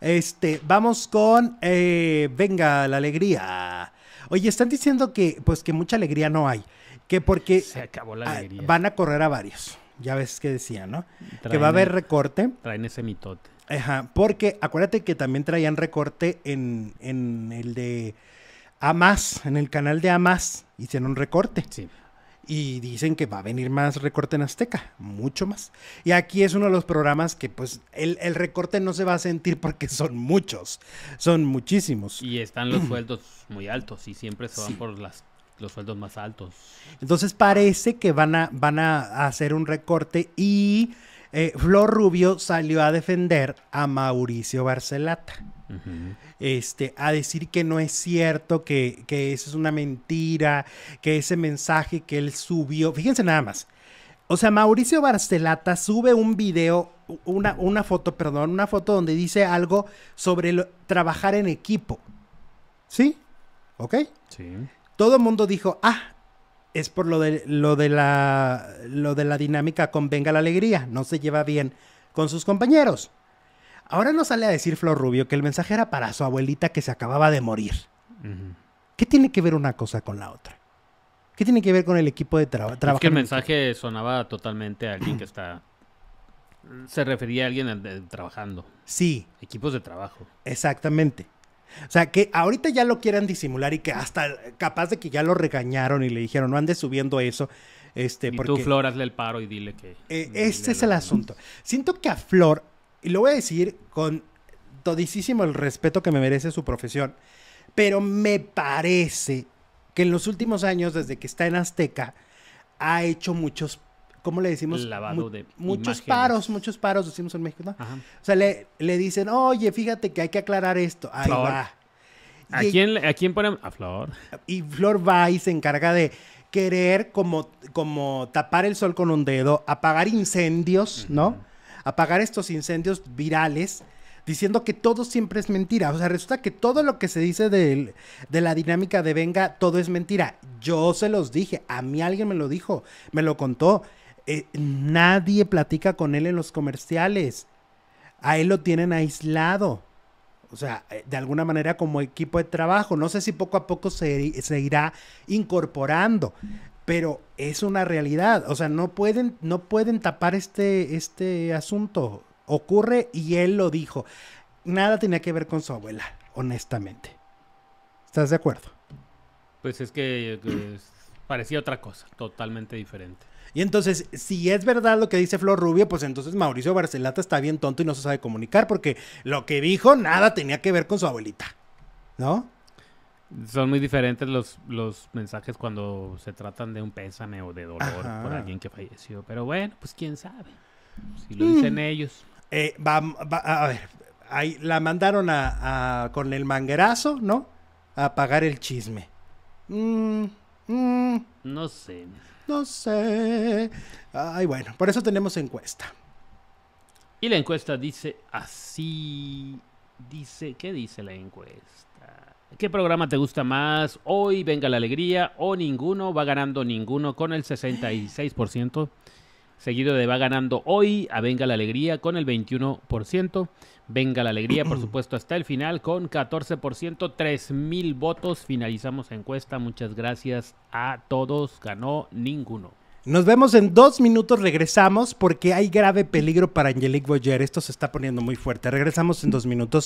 Este, vamos con eh, Venga, la alegría. Oye, están diciendo que, pues, que mucha alegría no hay. Que porque Se acabó la ah, alegría. van a correr a varios. Ya ves que decía, ¿no? que va a haber e- recorte. Traen ese mitote. Ajá, porque acuérdate que también traían recorte en, en el de A en el canal de AMAS, hicieron un recorte. Sí y dicen que va a venir más recorte en Azteca, mucho más. Y aquí es uno de los programas que pues el, recorte no se va a sentir porque son muchos, son muchísimos. Y están los sueldos muy altos y siempre se van por las, los sueldos más altos. Entonces parece que van a, van a hacer un recorte y eh, Flor Rubio salió a defender a Mauricio Barcelata este, a decir que no es cierto, que, eso es una mentira, que ese mensaje que él subió, fíjense nada más. O sea, Mauricio Barcelata sube un video, una, una foto, perdón, una foto donde dice algo sobre trabajar en equipo. ¿Sí? ¿Ok? Sí. Todo el mundo dijo, ah, es por lo de, lo de, la, lo de la dinámica convenga la alegría, no se lleva bien con sus compañeros. Ahora no sale a decir Flor Rubio que el mensaje era para su abuelita que se acababa de morir. ¿Qué tiene que ver una cosa con la otra? ¿Qué tiene que ver con el equipo de trabajo? Es que el mensaje sonaba totalmente a alguien que está... Se refería a alguien trabajando. Sí. Equipos de trabajo. Exactamente. O sea, que ahorita ya lo quieran disimular y que hasta capaz de que ya lo regañaron y le dijeron, no andes subiendo eso. Este, y tú, Flor, hazle el paro y dile que... este es el asunto. Siento que a Flor y lo voy a decir con todísimo el respeto que me merece su profesión, pero me parece que en los últimos años, desde que está en Azteca, ha hecho muchos, ¿cómo le decimos? Lavado de muchos paros, muchos paros, decimos en México, ¿no? O sea, le, dicen, oye, fíjate que hay que aclarar esto. Ahí va. ¿A, quién, ¿A quién ponen? A Flor. Y Flor va y se encarga de querer como, como tapar el sol con un dedo, apagar incendios, ¿no? apagar estos incendios virales diciendo que todo siempre es mentira. O sea, resulta que todo lo que se dice de, la dinámica de venga, todo es mentira. Yo se los dije, a mí alguien me lo dijo, me lo contó. Eh, nadie platica con él en los comerciales. A él lo tienen aislado. O sea, eh, de alguna manera como equipo de trabajo. No sé si poco a poco se, se irá incorporando pero es una realidad, o sea, no pueden, no pueden tapar este, este asunto. Ocurre y él lo dijo. Nada tenía que ver con su abuela, honestamente. ¿Estás de acuerdo? Pues es que parecía otra cosa, totalmente diferente. Y entonces, si es verdad lo que dice Flor Rubio, pues entonces Mauricio Barcelata está bien tonto y no se sabe comunicar porque lo que dijo nada tenía que ver con su abuelita, ¿no? Son muy diferentes los, los mensajes cuando se tratan de un pésame o de dolor por alguien que falleció. Pero bueno, pues quién sabe. Si lo mm. dicen ellos. Eh, a ver, ahí la mandaron a, con el manguerazo, ¿no? A pagar el chisme. Mm, mm. no sé. No sé. Ay, bueno, por eso tenemos encuesta. Y la encuesta dice así. Dice, ¿qué dice la encuesta? ¿Qué programa te gusta más? Hoy venga la alegría o ninguno. Va ganando ninguno con el 66%. Seguido de va ganando hoy a Venga la Alegría con el 21%. Venga la Alegría, por supuesto, hasta el final con 14%, 3.000 votos. Finalizamos encuesta. Muchas gracias a todos. Ganó ninguno. Nos vemos en dos minutos, regresamos porque hay grave peligro para Angelique Boyer. Esto se está poniendo muy fuerte. Regresamos en dos minutos.